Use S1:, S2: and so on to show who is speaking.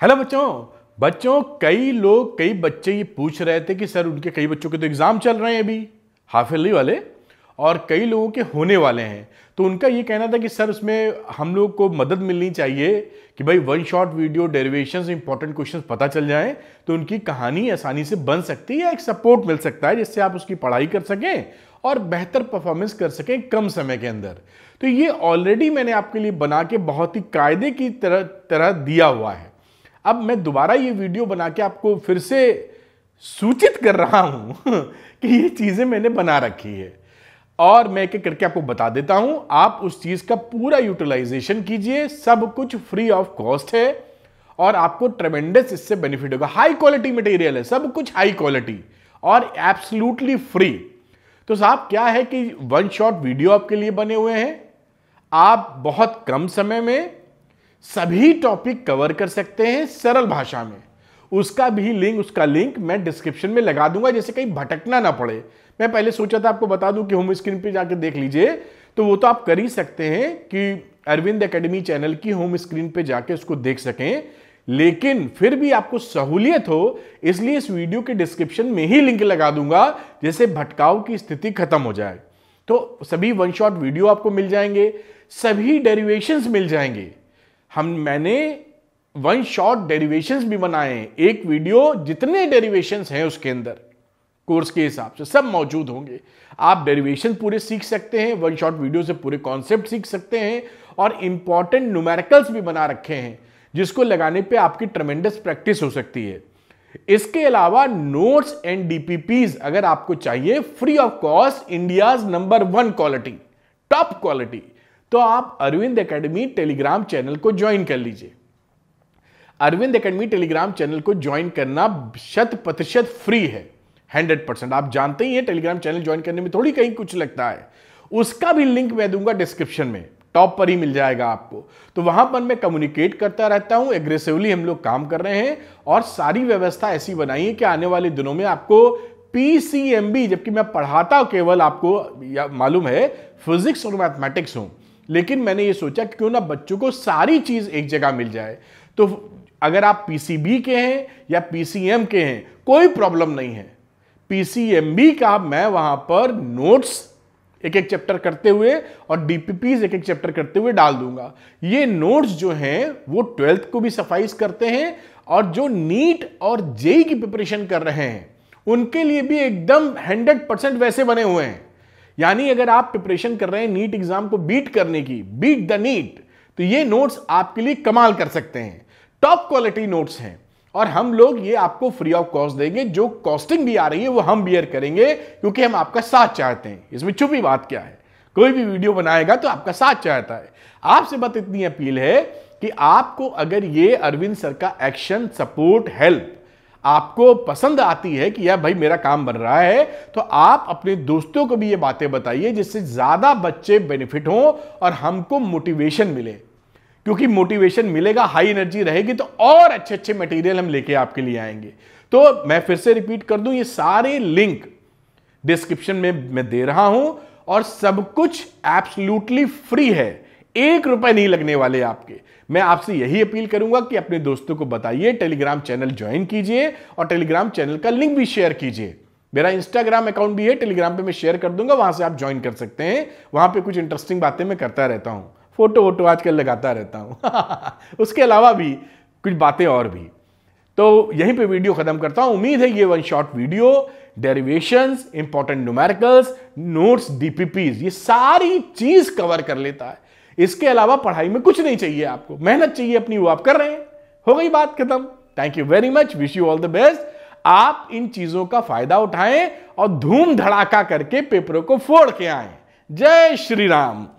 S1: hello बच्चों बच्चों कई लोग कई बच्चे ये पूछ रहे थे कि सर उनके कई बच्चों के तो एग्ज़ाम चल रहे हैं अभी हाफिली वाले और कई लोगों के होने वाले हैं तो उनका ये कहना था कि सर उसमें हम लोग को मदद मिलनी चाहिए कि भाई one shot video derivation important question पता चल जाएं तो उनकी कहानी आसानी से बन सकती है या एक सपोर्ट मिल सकता है जिससे आप उसकी पढ़ाई कर सकें और बेहतर परफॉर्मेंस कर सकें कम समय के अंदर तो ये ऑलरेडी मैंने आपके लिए बना के बहुत ही कायदे की तरह तरह दिया हुआ है अब मैं दोबारा ये वीडियो बना के आपको फिर से सूचित कर रहा हूं कि ये चीज़ें मैंने बना रखी है और मैं एक एक करके आपको बता देता हूं आप उस चीज़ का पूरा यूटिलाइजेशन कीजिए सब कुछ फ्री ऑफ कॉस्ट है और आपको ट्रेमेंडस इससे बेनिफिट होगा हाई क्वालिटी मटेरियल है सब कुछ हाई क्वालिटी और एब्सोल्युटली फ्री तो साहब क्या है कि वन शॉट वीडियो आपके लिए बने हुए हैं आप बहुत कम समय में सभी टॉपिक कवर कर सकते हैं सरल भाषा में उसका भी लिंक उसका लिंक मैं डिस्क्रिप्शन में लगा दूंगा जैसे कहीं भटकना ना पड़े मैं पहले सोचा था आपको बता दूं कि होम स्क्रीन पे जाके देख लीजिए तो वो तो आप कर ही सकते हैं कि अरविंद एकेडमी चैनल की होम स्क्रीन पे जाके उसको देख सकें लेकिन फिर भी आपको सहूलियत हो इसलिए इस वीडियो के डिस्क्रिप्शन में ही लिंक लगा दूंगा जैसे भटकाव की स्थिति खत्म हो जाए तो सभी वन शॉट वीडियो आपको मिल जाएंगे सभी डेरिवेशंस मिल जाएंगे हम मैंने वन शॉट डेरिवेशंस भी बनाए हैं एक वीडियो जितने डेरिवेशंस हैं उसके अंदर कोर्स के हिसाब से सब मौजूद होंगे आप डेरिवेशन पूरे सीख सकते हैं वन शॉट वीडियो से पूरे कॉन्सेप्ट सीख सकते हैं और इंपॉर्टेंट न्यूमेरिकल्स भी बना रखे हैं जिसको लगाने पे आपकी ट्रमेंडस प्रैक्टिस हो सकती है इसके अलावा नोट्स एंड डीपीपीज अगर आपको चाहिए free of cost India's number one quality top quality तो आप अरविंद एकेडमी टेलीग्राम चैनल को ज्वाइन कर लीजिए अरविंद एकेडमी टेलीग्राम चैनल को ज्वाइन करना शत प्रतिशत फ्री है हंड्रेड परसेंट आप जानते ही हैं टेलीग्राम चैनल ज्वाइन करने में थोड़ी कहीं कुछ लगता है उसका भी लिंक मैं दूंगा डिस्क्रिप्शन में टॉप पर ही मिल जाएगा आपको तो वहां पर मैं कम्युनिकेट करता रहता हूं एग्रेसिवली हम लोग काम कर रहे हैं और सारी व्यवस्था ऐसी बनाई है कि आने वाले दिनों में आपको पीसीएमबी जबकि मैं पढ़ाता केवल आपको मालूम है फिजिक्स और मैथमेटिक्स हूं लेकिन मैंने ये सोचा क्यों ना बच्चों को सारी चीज़ एक जगह मिल जाए तो अगर आप पीसीबी के हैं या पीसीएम के हैं कोई प्रॉब्लम नहीं है पीसीएमबी का मैं वहां पर नोट्स एक एक चैप्टर करते हुए और डीपीपीज एक एक चैप्टर करते हुए डाल दूंगा ये नोट्स जो हैं वो ट्वेल्थ को भी सफाइस करते हैं और जो नीट और जेई e e की प्रिपरेशन कर रहे हैं उनके लिए भी एकदम हंड्रेड परसेंट वैसे बने हुए हैं यानी अगर आप प्रिपरेशन कर रहे हैं नीट एग्जाम को बीट करने की बीट द नीट तो ये नोट्स आपके लिए कमाल कर सकते हैं टॉप क्वालिटी नोट्स हैं और हम लोग ये आपको फ्री ऑफ कॉस्ट देंगे जो कॉस्टिंग भी आ रही है वो हम बियर करेंगे क्योंकि हम आपका साथ चाहते हैं इसमें छुपी बात क्या है कोई भी वीडियो बनाएगा तो आपका साथ चाहता है आपसे बात इतनी अपील है कि आपको अगर ये अरविंद सर का एक्शन सपोर्ट हेल्प आपको पसंद आती है कि यार भाई मेरा काम बन रहा है तो आप अपने दोस्तों को भी ये बातें बताइए जिससे ज़्यादा बच्चे बेनिफिट हों और हमको मोटिवेशन मिले क्योंकि मोटिवेशन मिलेगा हाई एनर्जी रहेगी तो और अच्छे अच्छे मटेरियल हम लेके आपके लिए आएंगे तो मैं फिर से रिपीट कर दूं ये सारे लिंक डिस्क्रिप्शन में मैं दे रहा हूं और सब कुछ एब्सोल्युटली फ्री है एक रुपए नहीं लगने वाले आपके मैं आपसे यही अपील करूंगा कि अपने दोस्तों को बताइए टेलीग्राम चैनल ज्वाइन कीजिए और टेलीग्राम चैनल का लिंक भी शेयर कीजिए मेरा इंस्टाग्राम अकाउंट भी है टेलीग्राम पे मैं शेयर कर दूंगा वहां से आप ज्वाइन कर सकते हैं वहां पे कुछ इंटरेस्टिंग बातें मैं करता रहता हूं फोटो वोटो आजकल लगाता रहता हूं उसके अलावा भी कुछ बातें और भी तो यहीं पे वीडियो खत्म करता हूं उम्मीद है ये one shot video derivation important numericals notes DPPs ये सारी चीज कवर कर लेता है इसके अलावा पढ़ाई में कुछ नहीं चाहिए आपको मेहनत चाहिए अपनी वो आप कर रहे हैं हो गई बात खत्म thank you very much wish you all the best आप इन चीजों का फायदा उठाएं और धूम धड़ाका करके पेपरों को फोड़ के आए जय श्री राम